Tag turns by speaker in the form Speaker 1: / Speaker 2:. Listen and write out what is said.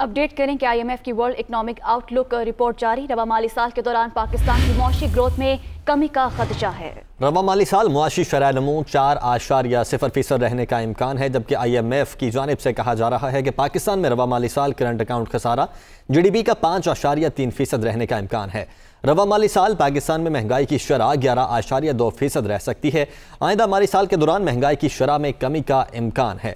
Speaker 1: update करें कि IMF की वर्ल्ड इकोनॉमिक आउटलुक रिपोर्ट जारी रवा माली साल के दौरान पाकिस्तान की मौसी ग्रोथ में कमी का खदशा है
Speaker 2: रवा माली साल मुआशी शराय नमो चार या सिफर फीसद रहने का इम्कान है जबकि आई एम एफ की जानब से कहा जा रहा है कि पाकिस्तान में रवा माली साल करंट अकाउंट खसारा जी डी पी का पाँच आशारिया तीन फीसद रहने का इम्कान है रवा माली साल पाकिस्तान में महंगाई की शरह ग्यारह आशारिया दो फीसद रह सकती है आइंदा माली साल के दौरान महंगाई की शरह में कमी का इम्कान है